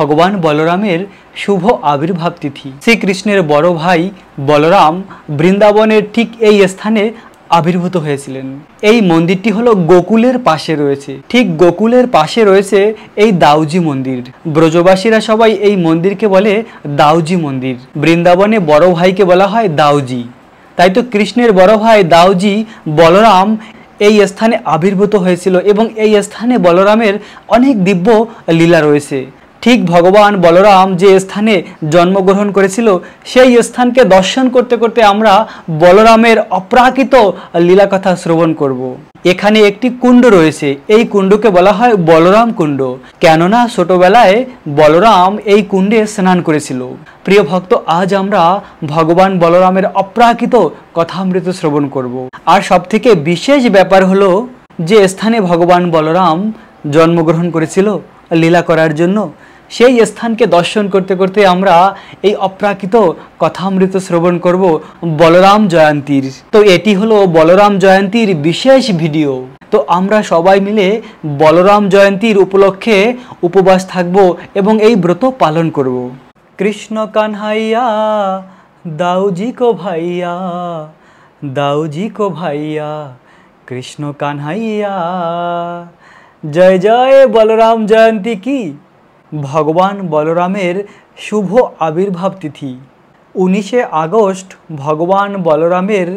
ভগবান বলরামের শুভ আবির্ভাব তিথি শ্রীকৃষ্ণের বড় ভাই বলরাম বৃন্দাবনের ঠিক এই স্থানে আবির্ভূত হয়েছিলেন এই মন্দিরটি হলো গোকুলের পাশে রয়েছে ঠিক গোকুলের পাশে রয়েছে এই দাউজি মন্দির ব্রজবাসীরা সবাই এই মন্দিরকে বলে দাউজি মন্দির বৃন্দাবনে বড় ভাইকে বলা হয় দাউজি তাই তো কৃষ্ণের বড় ভাই দাউজি বলরাম এই স্থানে আবির্ভূত হয়েছিল এবং এই স্থানে বলরামের অনেক দিব্য লীলা রয়েছে ঠিক ভগবান বলরাম যে স্থানে জন্মগ্রহণ করেছিল সেই স্থানকে দর্শন করতে করতে আমরা বলরামের অপ্রাকৃত লীলাকথা শ্রবণ করব। এখানে একটি কুণ্ড রয়েছে এই কুণ্ডকে বলা হয় বলরাম কুণ্ড কেননা ছোটবেলায় বলরাম এই কুণ্ডে স্নান করেছিল প্রিয় ভক্ত আজ আমরা ভগবান বলরামের অপ্রাকৃত কথামৃত শ্রবণ করব। আর সবথেকে বিশেষ ব্যাপার হলো যে স্থানে ভগবান বলরাম জন্মগ্রহণ করেছিল লীলা করার জন্য সেই স্থানকে দর্শন করতে করতে আমরা এই অপ্রাকৃত কথামৃত শ্রবণ করব বলরাম জয়ন্তীর তো এটি হলো বলরাম জয়ন্তীর বিশেষ ভিডিও তো আমরা সবাই মিলে বলরাম জয়ন্তীর উপলক্ষে উপবাস থাকব এবং এই ব্রত পালন করব কৃষ্ণ কানহাইয়া দাউজি কো ভাইয়া দাউজি কো ভাইয়া কৃষ্ণ কানহাইয়া জয় জয় বলরাম জয়ন্তী কি ভগবান বলরামের শুভ আবির্ভাব তিথি উনিশে আগস্ট ভগবান বলরামের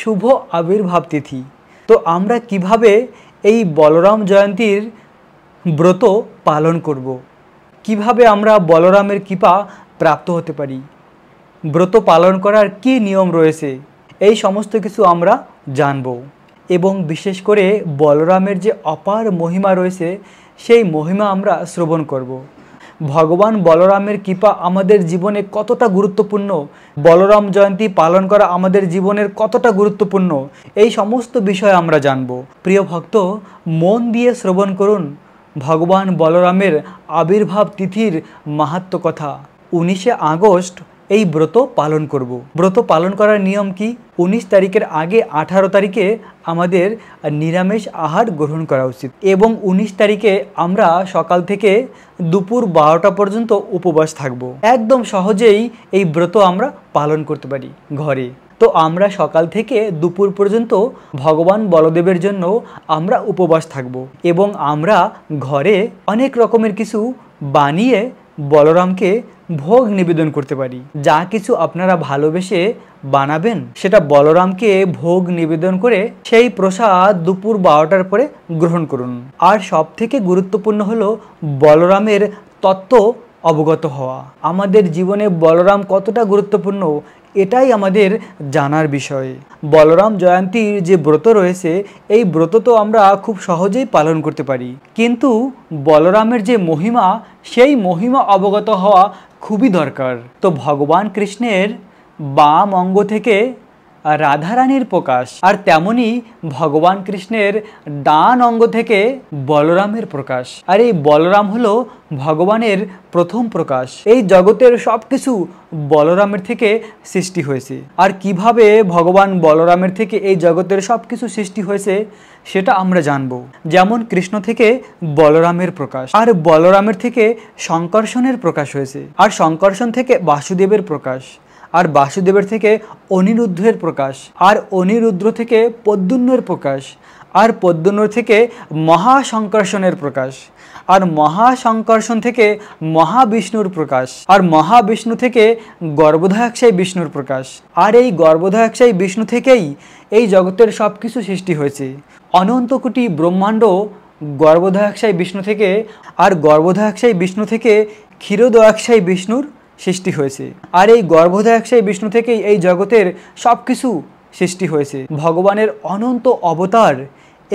শুভ আবির্ভাব তিথি তো আমরা কিভাবে এই বলরাম জয়ন্তীর ব্রত পালন করব। কিভাবে আমরা বলরামের কৃপা প্রাপ্ত হতে পারি ব্রত পালন করার কি নিয়ম রয়েছে এই সমস্ত কিছু আমরা জানব এবং বিশেষ করে বলরামের যে অপার মহিমা রয়েছে সেই মহিমা আমরা শ্রবণ করব ভগবান বলরামের কৃপা আমাদের জীবনে কতটা গুরুত্বপূর্ণ বলরাম জয়ন্তী পালন করা আমাদের জীবনের কতটা গুরুত্বপূর্ণ এই সমস্ত বিষয় আমরা জানব প্রিয় ভক্ত মন দিয়ে শ্রবণ করুন ভগবান বলরামের আবির্ভাব তিথির মাহাত্ম কথা উনিশে আগস্ট এই ব্রত পালন করব। ব্রত পালন করার নিয়ম কি উনিশ তারিখের আগে ১৮ তারিখে আমাদের নিরামিষ আহার গ্রহণ করা উচিত এবং উনিশ তারিখে আমরা সকাল থেকে দুপুর বারোটা পর্যন্ত উপবাস থাকব। একদম সহজেই এই ব্রত আমরা পালন করতে পারি ঘরে তো আমরা সকাল থেকে দুপুর পর্যন্ত ভগবান বলদেবের জন্য আমরা উপবাস থাকব এবং আমরা ঘরে অনেক রকমের কিছু বানিয়ে বলরামকে ভোগ নিবেদন করতে পারি যা কিছু আপনারা ভালোবেসে বানাবেন সেটা বলরামকে ভোগ নিবেদন করে সেই প্রসাদ দুপুর বারোটার পরে গ্রহণ করুন আর সব থেকে গুরুত্বপূর্ণ হলো বলরামের তত্ত্ব অবগত হওয়া আমাদের জীবনে বলরাম কতটা গুরুত্বপূর্ণ এটাই আমাদের জানার বিষয় বলরাম জয়ন্তীর যে ব্রত রয়েছে এই ব্রত তো আমরা খুব সহজেই পালন করতে পারি কিন্তু বলরামের যে মহিমা সেই মহিমা অবগত হওয়া খুবই দরকার তো ভগবান কৃষ্ণের বাম অঙ্গ থেকে রাধারানীর প্রকাশ আর তেমনি ভগবান কৃষ্ণের ডান অঙ্গ থেকে বলরামের প্রকাশ আর এই বলরাম হলো ভগবানের প্রথম প্রকাশ এই জগতের সব কিছু বলরামের থেকে সৃষ্টি হয়েছে আর কিভাবে ভগবান বলরামের থেকে এই জগতের সব কিছু সৃষ্টি হয়েছে সেটা আমরা জানব যেমন কৃষ্ণ থেকে বলরামের প্রকাশ আর বলরামের থেকে শঙ্কর্ষণের প্রকাশ হয়েছে আর শঙ্কর্ষণ থেকে বাসুদেবের প্রকাশ আর বাসুদেবের থেকে অনিরুদ্ধের প্রকাশ আর অনিরুদ্র থেকে পদ্যুন্নর প্রকাশ আর পদ্মনুর থেকে মহাসংকর্ষণের প্রকাশ আর মহাসংকর্ষণ থেকে মহাবিষ্ণুর প্রকাশ আর মহাবিষ্ণু থেকে গর্ভধায়কশায়ী বিষ্ণুর প্রকাশ আর এই গর্ভধায়কশায়ী বিষ্ণু থেকেই এই জগতের সব কিছু সৃষ্টি হয়েছে অনন্ত কোটি ব্রহ্মাণ্ড গর্ভধায়কশায়ী বিষ্ণু থেকে আর গর্ভধায়কশায়ী বিষ্ণু থেকে ক্ষীরোদয়াকশায়ী বিষ্ণুর সৃষ্টি হয়েছে আর এই গর্ভধায়কশায়ী বিষ্ণু থেকেই এই জগতের সব কিছু সৃষ্টি হয়েছে ভগবানের অনন্ত অবতার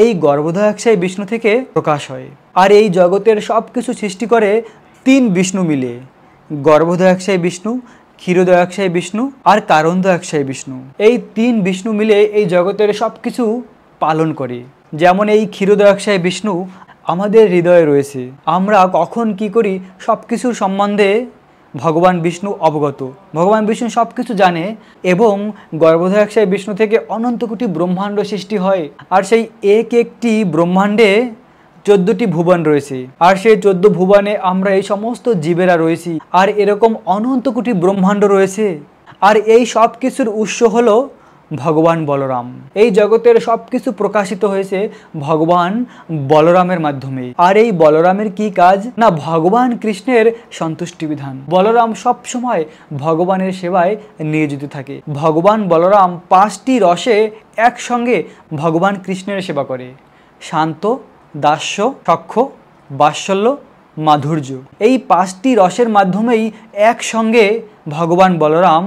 এই গর্ভধায়কশায়ী বিষ্ণু থেকে প্রকাশ হয় আর এই জগতের সব কিছু সৃষ্টি করে তিন বিষ্ণু মিলে গর্ভধায়কশায়ী বিষ্ণু ক্ষীরদয়াকশায়ী বিষ্ণু আর কারণদয়াকশায়ী বিষ্ণু এই তিন বিষ্ণু মিলে এই জগতের সব কিছু পালন করে যেমন এই ক্ষীরদয়াকশায়ী বিষ্ণু আমাদের হৃদয়ে রয়েছে আমরা কখন কি করি সব কিছুর সম্বন্ধে ভগবান বিষ্ণু অবগত ভগবান বিষ্ণু সব কিছু জানে এবং গর্ভধায়ক সেই বিষ্ণু থেকে অনন্ত কোটি ব্রহ্মাণ্ড সৃষ্টি হয় আর সেই এক একটি ব্রহ্মাণ্ডে চোদ্দটি ভুবন রয়েছে আর সেই চোদ্দ ভুবনে আমরা এই সমস্ত জীবেরা রয়েছি আর এরকম অনন্ত কোটি ব্রহ্মাণ্ড রয়েছে আর এই সব কিছুর উৎস হলো ভগবান বলরাম এই জগতের সবকিছু প্রকাশিত হয়েছে ভগবান বলরামের মাধ্যমে আর এই বলরামের কি কাজ না ভগবান কৃষ্ণের সন্তুষ্টি বিধান বলরাম সব সময় ভগবানের সেবায় নিয়োজিত থাকে ভগবান বলরাম পাঁচটি রসে একসঙ্গে ভগবান কৃষ্ণের সেবা করে শান্ত দাস্য সক্ষ বাৎসল্য মাধুর্য এই পাঁচটি রসের মাধ্যমেই একসঙ্গে ভগবান বলরাম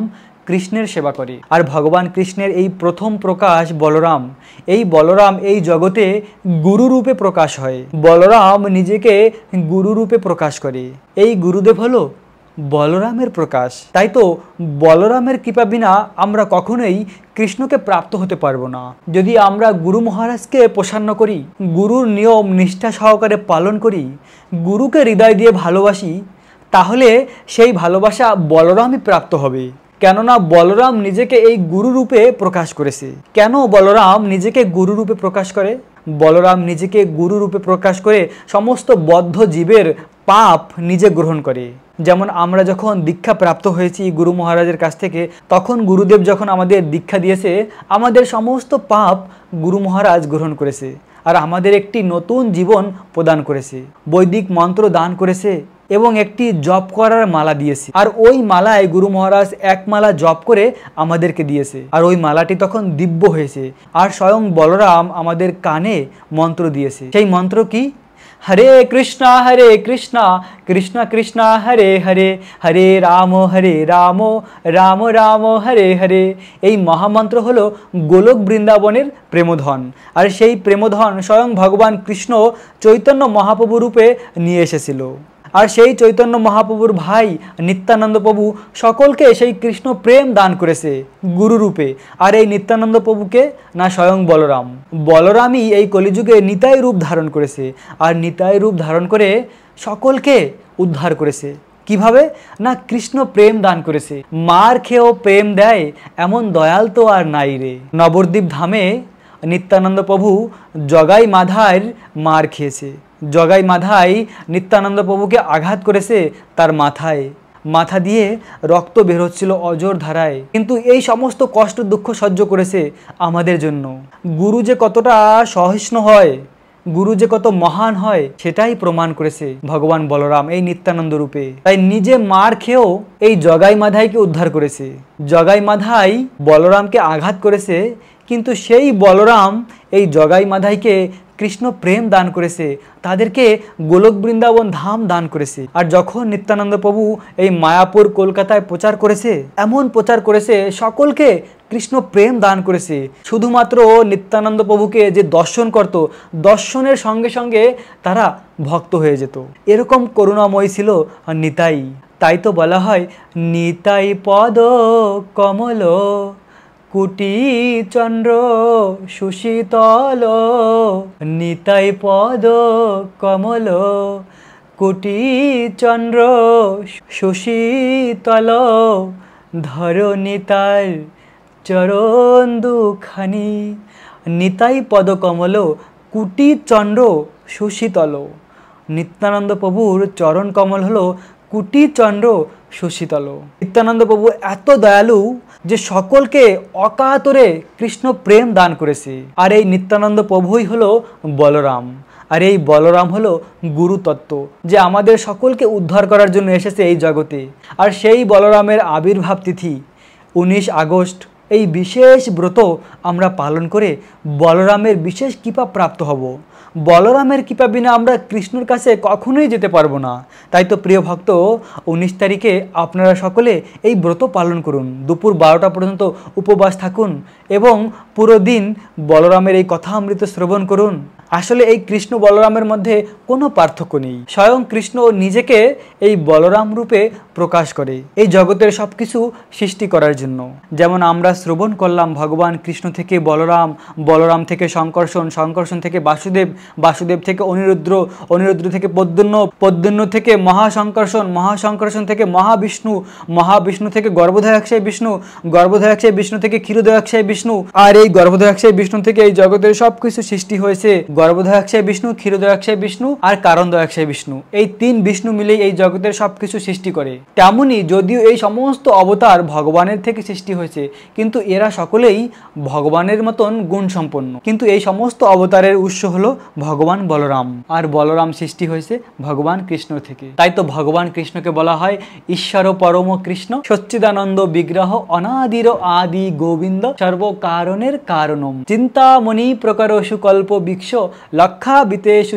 কৃষ্ণের সেবা করে আর ভগবান কৃষ্ণের এই প্রথম প্রকাশ বলরাম এই বলরাম এই জগতে গুরুরূপে প্রকাশ হয় বলরাম নিজেকে গুরুরূপে প্রকাশ করে এই গুরুদেব হলো বলরামের প্রকাশ তাই তো বলরামের কৃপা বিনা আমরা কখনোই কৃষ্ণকে প্রাপ্ত হতে পারবো না যদি আমরা গুরু মহারাজকে প্রসান্ন করি গুরুর নিয়ম নিষ্ঠা সহকারে পালন করি গুরুকে হৃদয় দিয়ে ভালোবাসি তাহলে সেই ভালোবাসা বলরামই প্রাপ্ত হবে কেননা বলরাম নিজেকে এই গুরুরূপে প্রকাশ করেছে কেন বলরাম নিজেকে গুরুরূপে প্রকাশ করে বলরাম নিজেকে গুরুরূপে প্রকাশ করে সমস্ত বদ্ধ জীবের পাপ নিজে গ্রহণ করে যেমন আমরা যখন দীক্ষা প্রাপ্ত হয়েছি গুরু মহারাজের কাছ থেকে তখন গুরুদেব যখন আমাদের দীক্ষা দিয়েছে আমাদের সমস্ত পাপ গুরু মহারাজ গ্রহণ করেছে আর আমাদের একটি নতুন জীবন প্রদান করেছে বৈদিক মন্ত্র দান করেছে এবং একটি জপ করার মালা দিয়েছি আর ওই মালায় গুরু মহারাজ এক মালা জপ করে আমাদেরকে দিয়েছে আর ওই মালাটি তখন দিব্য হয়েছে আর স্বয়ং বলরাম আমাদের কানে মন্ত্র দিয়েছে সেই মন্ত্র কি হরে কৃষ্ণ হরে কৃষ্ণ কৃষ্ণ কৃষ্ণ হরে হরে হরে রাম হরে রাম রাম রাম হরে হরে এই মহামন্ত্র হলো গোলক বৃন্দাবনের প্রেমধন আর সেই প্রেমধন স্বয়ং ভগবান কৃষ্ণ চৈতন্য মহাপ্রভু রূপে নিয়ে এসেছিল আর সেই চৈতন্য মহাপ্রভুর ভাই নিত্যানন্দ প্রভু সকলকে সেই কৃষ্ণ প্রেম দান করেছে গুরুরূপে আর এই নিত্যানন্দ প্রভুকে না স্বয়ং বলরাম বলরামই এই কলিযুগে নিতাই রূপ ধারণ করেছে আর নিতাই রূপ ধারণ করে সকলকে উদ্ধার করেছে কিভাবে না কৃষ্ণ প্রেম দান করেছে মার খেয়েও প্রেম দেয় এমন দয়াল তো আর নাই রে নবদ্বীপ ধামে নিত্যানন্দ প্রভু জগাই মাধার মার খেয়েছে জগাই মাথায় নিত্যানন্দ প্রভুকে আঘাত করেছে তার মাথায় মাথা দিয়ে রক্ত বেরোচ্ছিল অজর ধারায় কিন্তু এই সমস্ত কষ্ট দুঃখ সহ্য করেছে আমাদের জন্য গুরু যে কতটা সহিষ্ণু হয় গুরু যে কত মহান হয় সেটাই প্রমাণ করেছে ভগবান বলরাম এই নিত্যানন্দ রূপে তাই নিজে মার খেয়েও এই জগাই মাধাইকে উদ্ধার করেছে জগাই মাধাই বলরামকে আঘাত করেছে কিন্তু সেই বলরাম এই জগাই মাধাইকে কৃষ্ণ প্রেম দান করেছে তাদেরকে গোলক বৃন্দাবন ধাম দান করেছে আর যখন নিত্যানন্দ প্রভু এই মায়াপুর কলকাতায় প্রচার করেছে এমন প্রচার করেছে সকলকে কৃষ্ণ প্রেম দান করেছে শুধুমাত্র নিত্যানন্দ প্রভুকে যে দর্শন করত দর্শনের সঙ্গে সঙ্গে তারা ভক্ত হয়ে যেত এরকম করুণাময় ছিল নিতাই তাই তো বলা হয় নিতাই পদ কমল কুটি চন্দ্র সুশীতল নিতাই পদ কমল কুটি চন্দ্র সুশীতল নিতার চরণ দুখানি নিতাই পদ কমল কুটি চন্দ্র সুশীতল নিত্যানন্দ প্রভুর চরণ কমল হলো কুটি চন্দ্র সুশীতল নিত্যানন্দবাবু এত দয়ালু যে সকলকে অকাতরে কৃষ্ণ প্রেম দান করেছে আর এই নিত্যানন্দ প্রভুই হলো বলরাম আর এই বলরাম হলো গুরুতত্ত্ব যে আমাদের সকলকে উদ্ধার করার জন্য এসেছে এই জগতে আর সেই বলরামের আবির্ভাব তিথি উনিশ আগস্ট এই বিশেষ ব্রত আমরা পালন করে বলরামের বিশেষ কৃপা প্রাপ্ত হব বলরামের কৃপা বিনা আমরা কৃষ্ণর কাছে কখনোই যেতে পারবো না তাই তো প্রিয় ভক্ত উনিশ তারিখে আপনারা সকলে এই ব্রত পালন করুন দুপুর বারোটা পর্যন্ত উপবাস থাকুন এবং পুরো দিন বলরামের এই কথা অমৃত শ্রবণ করুন আসলে এই কৃষ্ণ বলরামের মধ্যে কোনো পার্থক্য নেই স্বয়ং কৃষ্ণ নিজেকে এই বলরাম রূপে প্রকাশ করে এই জগতের সব কিছু সৃষ্টি করার জন্য যেমন আমরা শ্রবণ করলাম ভগবান কৃষ্ণ থেকে বলরাম বলরাম থেকে সংকর্ষণ সংকর্ষণ থেকে বাসুদেব বাসুদেব থেকে অনিরুদ্র অনিরুদ্র থেকে পদ্যন্য পদ্যন্য থেকে মহাসংকর্ষণ মহাসংকর্ষণ থেকে মহাবিষ্ণু মহাবিষ্ণু থেকে গর্ভধায়ক্ষয় বিষ্ণু গর্ভধায়ক্ষয় বিষ্ণু থেকে ক্ষীরোদয়াক্ষয় বিষ্ণু আর এই গর্ভধায়ক্ষয় বিষ্ণু থেকে এই জগতের সব কিছু সৃষ্টি হয়েছে গর্ভধায়ক্ষয় বিষ্ণু ক্ষীরোদয়াক্ষয় বিষ্ণু আর কারণ বিষ্ণু এই তিন বিষ্ণু মিলেই এই জগতের সব কিছু সৃষ্টি করে তেমনি যদিও এই সমস্ত অবতার ভগবানের থেকে সৃষ্টি হয়েছে কিন্তু এরা সকলেই ভগবানের মতন গুণসম্পন্ন কিন্তু এই সমস্ত অবতারের উৎস হল ভগবান বলরাম আর বলরাম সৃষ্টি হয়েছে ভগবান কৃষ্ণ থেকে তাই তো ভগবান কৃষ্ণকে বলা হয় ঈশ্বর পরম কৃষ্ণ সচ্চিদানন্দ বিগ্রহ অনাদির আদি গোবিন্দ সর্বকারণের কারণম চিন্তামণি প্রকার সুকল্প বিক্ষ লক্ষা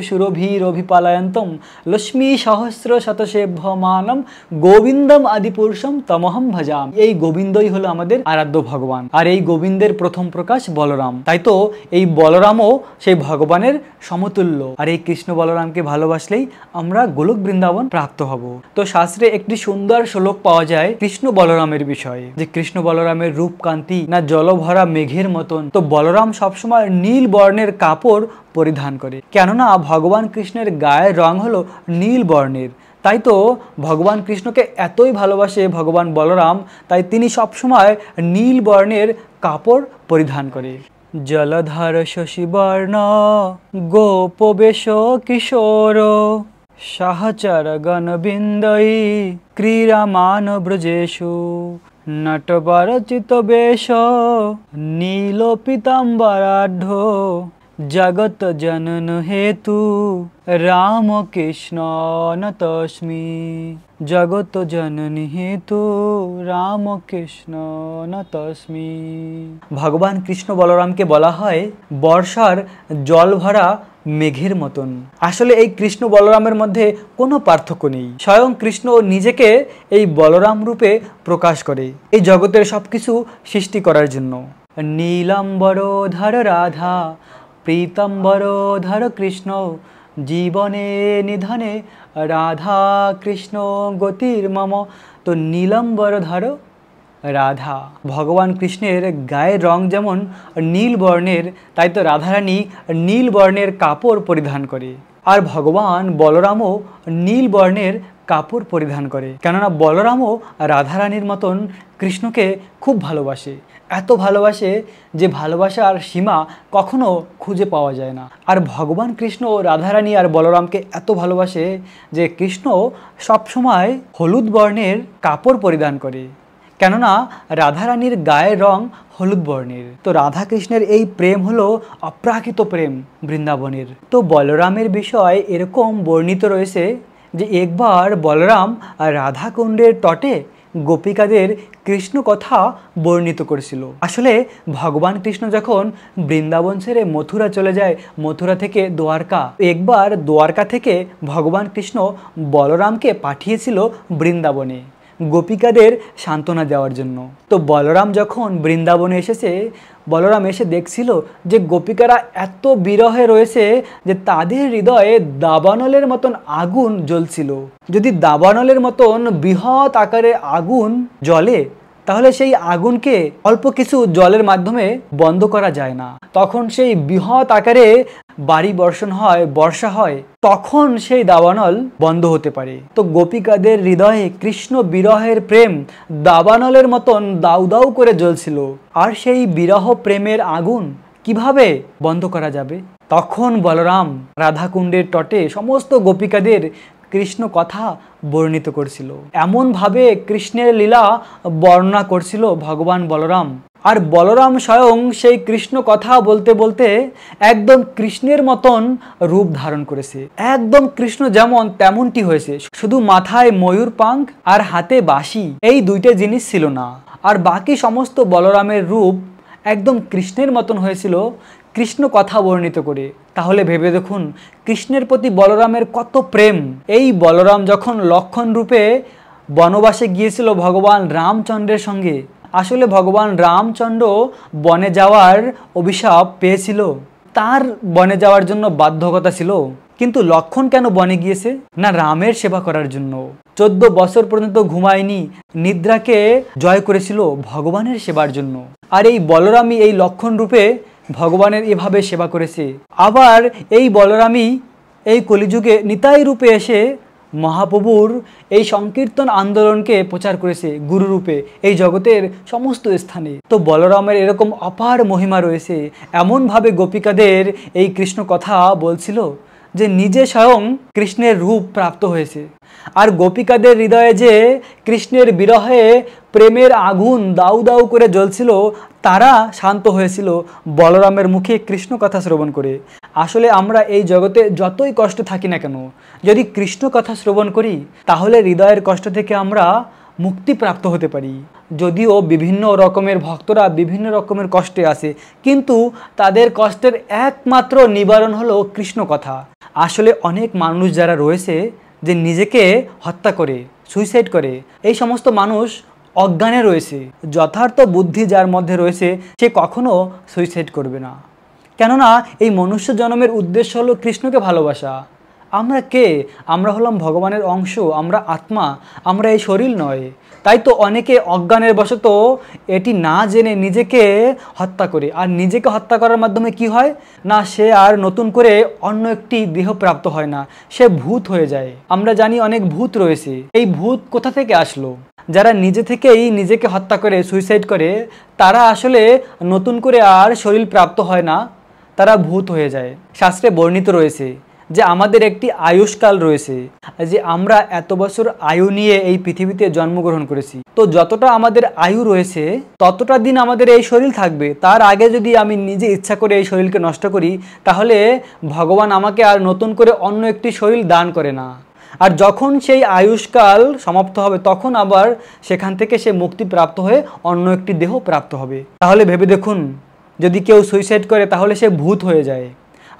সুরভি রভি পালায়ন্তম লক্ষ্মী সহস্র শতসেভ্যমানম গো গোবিন্দম আদি পুরুষম তমহম ভজাম এই গোবিন্দই হলো আমাদের আরাধ্য ভগবান আর এই গোবিন্দের প্রথম প্রকাশ বলরাম তাই তো এই বলরামও সেই ভগবানের সমতুল্য আর এই কৃষ্ণ বলরামকে ভালোবাসলেই আমরা গোলক বৃন্দাবন প্রাপ্ত হব তো শাস্ত্রে একটি সুন্দর শ্লোক পাওয়া যায় কৃষ্ণ বলরামের বিষয়ে যে কৃষ্ণ বলরামের রূপ কান্তি না জলভরা মেঘের মতন তো বলরাম সবসময় নীল বর্ণের কাপড় পরিধান করে কেননা ভগবান কৃষ্ণের গায়ের রং হলো নীল বর্ণের তাই তো ভগবান কৃষ্ণকে এতই ভালোবাসে ভগবান বলরাম তাই তিনি সবসময় নীল বর্ণের কাপড় পরিধান করে জলধার শশীবর্ণ গোপবেশ কিশোর সাহচর গণবিন্দয়ী ক্রীড়ামান ব্রজেশু চিত বেশ নীল পিতাম্বরাঢ্য জগত জনন হেতু রামকৃষ্ণ নতস্মি জগত জনন হেতু রামকৃষ্ণ নতস্মি ভগবান কৃষ্ণ বলরামকে বলা হয় বর্ষার জল ভরা মেঘের মতন আসলে এই কৃষ্ণ বলরামের মধ্যে কোনো পার্থক্য নেই স্বয়ং কৃষ্ণ নিজেকে এই বলরাম রূপে প্রকাশ করে এই জগতের সব কিছু সৃষ্টি করার জন্য নীলাম্বর ধর রাধা প্রীতম্বরধর কৃষ্ণ জীবনে নিধনে রাধা কৃষ্ণ গতির মম তো নীলম্বরধর রাধা ভগবান কৃষ্ণের গায়ের রং যেমন নীল বর্ণের তাই তো রাধারানী নীল বর্ণের কাপড় পরিধান করে আর ভগবান বলরামও নীল বর্ণের কাপড় পরিধান করে কেননা বলরামও রাধারানীর মতন কৃষ্ণকে খুব ভালোবাসে এত ভালোবাসে যে ভালোবাসার সীমা কখনো খুঁজে পাওয়া যায় না আর ভগবান কৃষ্ণ রাধারানী আর বলরামকে এত ভালোবাসে যে কৃষ্ণ সবসময় হলুদ বর্ণের কাপড় পরিধান করে কেননা রাধারানীর গায়ের রং হলুদ বর্ণের তো রাধাকৃষ্ণের এই প্রেম হলো অপ্রাকৃত প্রেম বৃন্দাবনের তো বলরামের বিষয় এরকম বর্ণিত রয়েছে যে একবার বলরাম রাধাকুণ্ডের তটে গোপিকাদের কৃষ্ণ কথা বর্ণিত করেছিল আসলে ভগবান কৃষ্ণ যখন বৃন্দাবন ছেড়ে মথুরা চলে যায় মথুরা থেকে দ্বারকা একবার দ্বারকা থেকে ভগবান কৃষ্ণ বলরামকে পাঠিয়েছিল বৃন্দাবনে গোপিকাদের সান্ত্বনা দেওয়ার জন্য তো বলরাম যখন বৃন্দাবনে এসেছে বলরাম এসে দেখছিল যে গোপিকারা এত বিরহে রয়েছে যে তাদের হৃদয়ে দাবানলের মতন আগুন জ্বলছিল যদি দাবানলের মতন বৃহৎ আকারে আগুন জ্বলে তাহলে সেই আগুনকে অল্প কিছু জলের মাধ্যমে বন্ধ করা যায় না তখন সেই বৃহৎ আকারে বাড়ি বর্ষণ হয় বর্ষা হয় তখন সেই দাবানল বন্ধ হতে পারে তো গোপিকাদের হৃদয়ে কৃষ্ণ বিরহের প্রেম দাবানলের মতন দাউ দাউ করে জ্বলছিল আর সেই বিরহ প্রেমের আগুন কিভাবে বন্ধ করা যাবে তখন বলরাম রাধাকুণ্ডের তটে সমস্ত গোপিকাদের কৃষ্ণ কথা বর্ণিত করছিল এমনভাবে কৃষ্ণের লীলা বর্ণনা করছিল ভগবান বলরাম আর বলরাম স্বয়ং সেই কৃষ্ণ কথা বলতে বলতে একদম কৃষ্ণের মতন রূপ ধারণ করেছে একদম কৃষ্ণ যেমন তেমনটি হয়েছে শুধু মাথায় ময়ূর পাঙ্খ আর হাতে বাঁশি এই দুইটা জিনিস ছিল না আর বাকি সমস্ত বলরামের রূপ একদম কৃষ্ণের মতন হয়েছিল কৃষ্ণ কথা বর্ণিত করে তাহলে ভেবে দেখুন কৃষ্ণের প্রতি বলরামের কত প্রেম এই বলরাম যখন লক্ষণ রূপে বনবাসে গিয়েছিল ভগবান রামচন্দ্রের সঙ্গে আসলে ভগবান রামচন্দ্র বনে যাওয়ার অভিশাপ পেয়েছিল তার বনে যাওয়ার জন্য বাধ্যকতা ছিল কিন্তু লক্ষণ কেন বনে গিয়েছে না রামের সেবা করার জন্য চোদ্দ বছর পর্যন্ত ঘুমায়নি নিদ্রাকে জয় করেছিল ভগবানের সেবার জন্য আর এই বলরামই এই লক্ষণ রূপে ভগবানের এভাবে সেবা করেছে আবার এই বলরামই এই কলিযুগে নিতাই রূপে এসে মহাপ্রভুর এই সংকীর্তন আন্দোলনকে প্রচার করেছে গুরুরূপে এই জগতের সমস্ত স্থানে তো বলরামের এরকম অপার মহিমা রয়েছে এমনভাবে গোপিকাদের এই কৃষ্ণ কথা বলছিল যে নিজে স্বয়ং কৃষ্ণের রূপ প্রাপ্ত হয়েছে আর গোপিকাদের হৃদয়ে যে কৃষ্ণের বিরহে প্রেমের আগুন দাউ দাউ করে জ্বলছিল তারা শান্ত হয়েছিল বলরামের মুখে কৃষ্ণ কথা শ্রবণ করে আসলে আমরা এই জগতে যতই কষ্ট থাকি না কেন যদি কৃষ্ণ কথা শ্রবণ করি তাহলে হৃদয়ের কষ্ট থেকে আমরা মুক্তিপ্রাপ্ত হতে পারি যদিও বিভিন্ন রকমের ভক্তরা বিভিন্ন রকমের কষ্টে আসে কিন্তু তাদের কষ্টের একমাত্র নিবারণ হলো কৃষ্ণ কথা আসলে অনেক মানুষ যারা রয়েছে যে নিজেকে হত্যা করে সুইসাইড করে এই সমস্ত মানুষ অজ্ঞানে রয়েছে যথার্থ বুদ্ধি যার মধ্যে রয়েছে সে কখনো সুইসাইড করবে না কেননা এই মনুষ্য জন্মের উদ্দেশ্য হলো কৃষ্ণকে ভালোবাসা আমরা কে আমরা হলাম ভগবানের অংশ আমরা আত্মা আমরা এই শরীর নয় তাই তো অনেকে অজ্ঞানের বশত এটি না জেনে নিজেকে হত্যা করে আর নিজেকে হত্যা করার মাধ্যমে কি হয় না সে আর নতুন করে অন্য একটি দেহ প্রাপ্ত হয় না সে ভূত হয়ে যায় আমরা জানি অনেক ভূত রয়েছে এই ভূত কোথা থেকে আসলো যারা নিজে থেকেই নিজেকে হত্যা করে সুইসাইড করে তারা আসলে নতুন করে আর শরীর প্রাপ্ত হয় না তারা ভূত হয়ে যায় শাস্ত্রে বর্ণিত রয়েছে যে আমাদের একটি আয়ুষ্কাল রয়েছে যে আমরা এত বছর আয়ু নিয়ে এই পৃথিবীতে জন্মগ্রহণ করেছি তো যতটা আমাদের আয়ু রয়েছে ততটা দিন আমাদের এই শরীর থাকবে তার আগে যদি আমি নিজে ইচ্ছা করে এই শরীরকে নষ্ট করি তাহলে ভগবান আমাকে আর নতুন করে অন্য একটি শরীর দান করে না আর যখন সেই আয়ুষ্কাল সমাপ্ত হবে তখন আবার সেখান থেকে সে মুক্তি প্রাপ্ত হয়ে অন্য একটি দেহ প্রাপ্ত হবে তাহলে ভেবে দেখুন যদি কেউ সুইসাইড করে তাহলে সে ভূত হয়ে যায়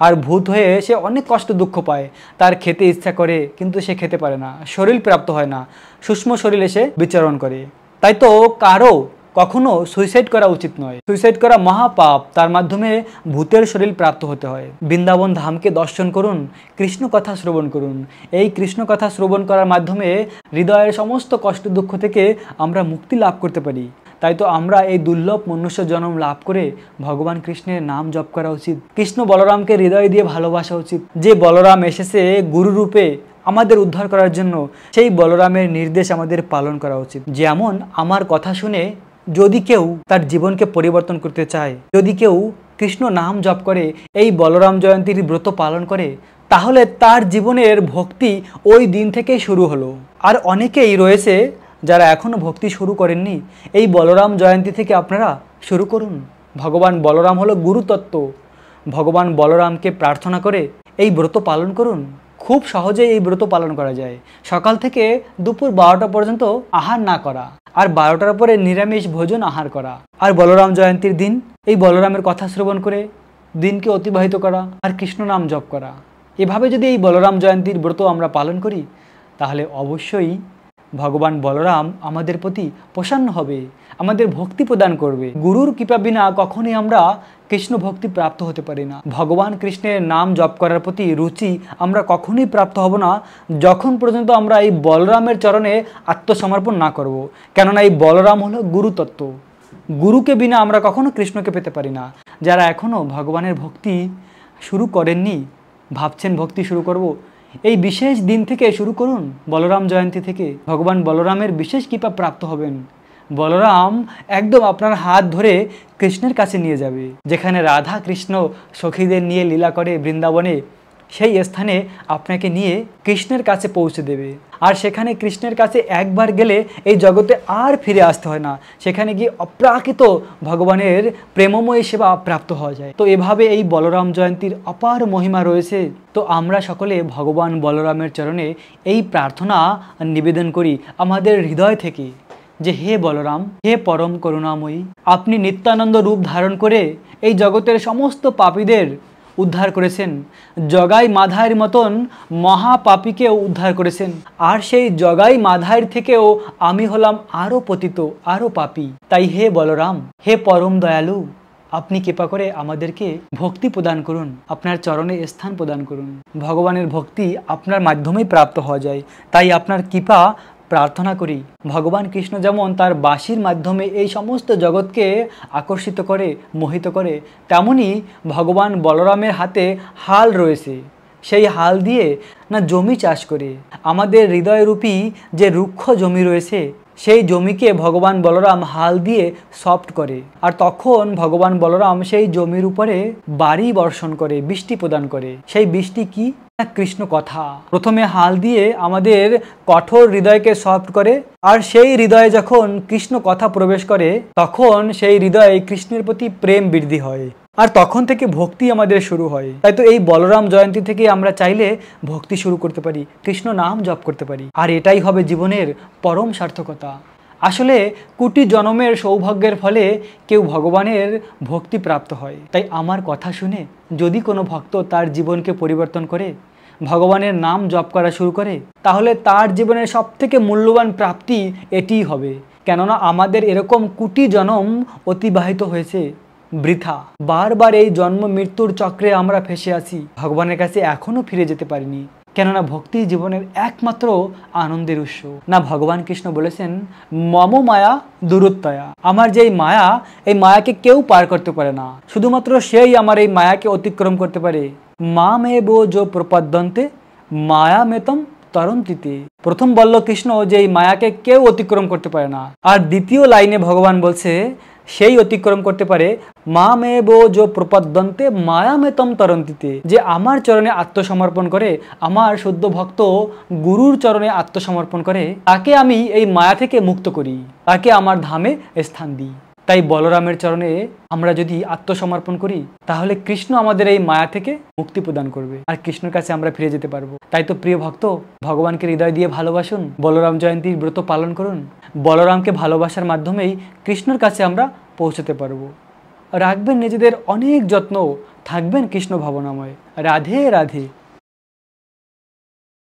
আর ভূত হয়ে সে অনেক কষ্ট দুঃখ পায় তার খেতে ইচ্ছা করে কিন্তু সে খেতে পারে না শরীর প্রাপ্ত হয় না সূক্ষ্ম শরীরে সে বিচরণ করে তাই তো কারো কখনো সুইসাইড করা উচিত নয় সুইসাইড করা মহাপাপ তার মাধ্যমে ভূতের শরীর প্রাপ্ত হতে হয় বৃন্দাবন ধামকে দর্শন করুন কৃষ্ণ কথা শ্রবণ করুন এই কৃষ্ণ কথা শ্রবণ করার মাধ্যমে হৃদয়ের সমস্ত কষ্ট দুঃখ থেকে আমরা মুক্তি লাভ করতে পারি তাই তো আমরা এই দুর্লভ মনুষ্য জন্ম লাভ করে ভগবান কৃষ্ণের নাম জপ করা উচিত কৃষ্ণ বলরামকে হৃদয় দিয়ে ভালোবাসা উচিত যে বলরাম এসেছে গুরু রূপে আমাদের উদ্ধার করার জন্য সেই বলরামের নির্দেশ আমাদের পালন করা উচিত যেমন আমার কথা শুনে যদি কেউ তার জীবনকে পরিবর্তন করতে চায় যদি কেউ কৃষ্ণ নাম জপ করে এই বলরাম জয়ন্তীর ব্রত পালন করে তাহলে তার জীবনের ভক্তি ওই দিন থেকেই শুরু হলো আর অনেকেই রয়েছে যারা এখনও ভক্তি শুরু করেননি এই বলরাম জয়ন্তী থেকে আপনারা শুরু করুন ভগবান বলরাম হলো গুরুতত্ত্ব ভগবান বলরামকে প্রার্থনা করে এই ব্রত পালন করুন খুব সহজেই এই ব্রত পালন করা যায় সকাল থেকে দুপুর বারোটা পর্যন্ত আহার না করা আর বারোটার পরে নিরামিষ ভোজন আহার করা আর বলরাম জয়ন্তীর দিন এই বলরামের কথা শ্রবণ করে দিনকে অতিবাহিত করা আর কৃষ্ণ নাম জপ করা এভাবে যদি এই বলরাম জয়ন্তীর ব্রত আমরা পালন করি তাহলে অবশ্যই ভগবান বলরাম আমাদের প্রতি প্রসন্ন হবে আমাদের ভক্তি প্রদান করবে গুরুর কৃপা বিনা কখনই আমরা কৃষ্ণ ভক্তি প্রাপ্ত হতে পারি না ভগবান কৃষ্ণের নাম জপ করার প্রতি রুচি আমরা কখনই প্রাপ্ত হব না যখন পর্যন্ত আমরা এই বলরামের চরণে আত্মসমর্পণ না করব। কেননা এই বলরাম হলো গুরুতত্ত্ব গুরুকে বিনা আমরা কখনো কৃষ্ণকে পেতে পারি না যারা এখনও ভগবানের ভক্তি শুরু করেননি ভাবছেন ভক্তি শুরু করব এই বিশেষ দিন থেকে শুরু করুন বলরাম জয়ন্তী থেকে ভগবান বলরামের বিশেষ কৃপা প্রাপ্ত হবেন বলরাম একদম আপনার হাত ধরে কৃষ্ণের কাছে নিয়ে যাবে যেখানে রাধা কৃষ্ণ সখীদের নিয়ে লীলা করে বৃন্দাবনে সেই স্থানে আপনাকে নিয়ে কৃষ্ণের কাছে পৌঁছে দেবে আর সেখানে কৃষ্ণের কাছে একবার গেলে এই জগতে আর ফিরে আসতে হয় না সেখানে গিয়ে অপ্রাকৃত ভগবানের প্রেমময় সেবা প্রাপ্ত হওয়া যায় তো এভাবে এই বলরাম জয়ন্তীর অপার মহিমা রয়েছে তো আমরা সকলে ভগবান বলরামের চরণে এই প্রার্থনা নিবেদন করি আমাদের হৃদয় থেকে যে হে বলরাম হে পরম করুণাময়ী আপনি নিত্যানন্দ রূপ ধারণ করে এই জগতের সমস্ত পাপীদের উদ্ধার করেছেন জগাই মাধাইর মতন মহাপাপীকেও উদ্ধার করেছেন আর সেই জগাই মাধাইর থেকেও আমি হলাম আরও পতিত আরও পাপি তাই হে বলরাম হে পরম দয়ালু আপনি কৃপা করে আমাদেরকে ভক্তি প্রদান করুন আপনার চরণে স্থান প্রদান করুন ভগবানের ভক্তি আপনার মাধ্যমেই প্রাপ্ত হওয়া যায় তাই আপনার কৃপা প্রার্থনা করি ভগবান কৃষ্ণ যেমন তার বাঁশির মাধ্যমে এই সমস্ত জগৎকে আকর্ষিত করে মোহিত করে তেমনি ভগবান বলরামের হাতে হাল রয়েছে সেই হাল দিয়ে না জমি চাষ করে আমাদের হৃদয়রূপী যে রুক্ষ জমি রয়েছে সেই জমিকে ভগবান বলরাম হাল দিয়ে সফট করে আর তখন ভগবান বলরাম সেই জমির উপরে বাড়ি বর্ষণ করে বৃষ্টি প্রদান করে সেই বৃষ্টি কি কৃষ্ণ কথা প্রথমে হাল দিয়ে আমাদের কঠোর হৃদয়কে সফট করে আর সেই হৃদয়ে যখন কৃষ্ণ কথা প্রবেশ করে তখন সেই হৃদয়ে কৃষ্ণের প্রতি প্রেম বৃদ্ধি হয় আর তখন থেকে ভক্তি আমাদের শুরু হয় তাই তো এই বলরাম জয়ন্তী থেকে আমরা চাইলে ভক্তি শুরু করতে পারি কৃষ্ণ নাম জপ করতে পারি আর এটাই হবে জীবনের পরম সার্থকতা আসলে কুটি জনমের সৌভাগ্যের ফলে কেউ ভগবানের ভক্তি প্রাপ্ত হয় তাই আমার কথা শুনে যদি কোনো ভক্ত তার জীবনকে পরিবর্তন করে ভগবানের নাম জপ করা শুরু করে তাহলে তার জীবনের সব থেকে মূল্যবান প্রাপ্তি এটিই হবে কেননা আমাদের এরকম কুটি জনম অতিবাহিত হয়েছে বৃথা বারবার এই জন্ম মৃত্যুর চক্রে আমরা ফেসে আসি ভগবানের কাছে এখনো ফিরে যেতে পারিনি কেননা ভক্তি জীবনের একমাত্র আনন্দের উৎস না ভগবান কৃষ্ণ বলেছেন মম মায়া দূরত্বয়া আমার যে মায়া এই মায়াকে কেউ পার করতে পারে না শুধুমাত্র সেই আমার এই মায়াকে অতিক্রম করতে পারে মা মে বো যো প্রপাদ্যন্তে মায়া মেতম তরন্তিতে প্রথম বলল কৃষ্ণ যে এই মায়াকে কেউ অতিক্রম করতে পারে না আর দ্বিতীয় লাইনে ভগবান বলছে সেই অতিক্রম করতে পারে মা মেয়ে বো যো মায়া মায়ামেতম তরন্তিতে যে আমার চরণে আত্মসমর্পণ করে আমার শুদ্ধ ভক্ত গুরুর চরণে আত্মসমর্পণ করে তাকে আমি এই মায়া থেকে মুক্ত করি তাকে আমার ধামে স্থান দিই তাই বলরামের চরণে আমরা যদি আত্মসমর্পণ করি তাহলে কৃষ্ণ আমাদের এই মায়া থেকে মুক্তি প্রদান করবে আর কৃষ্ণের কাছে আমরা ফিরে যেতে পারবো তাই তো প্রিয় ভক্ত ভগবানকে হৃদয় দিয়ে ভালোবাসুন বলরাম জয়ন্তীর ব্রত পালন করুন বলরামকে ভালোবাসার মাধ্যমেই কৃষ্ণর কাছে আমরা পৌঁছতে পারবো রাখবেন নিজেদের অনেক যত্ন থাকবেন কৃষ্ণ ভবনাময় রাধে রাধে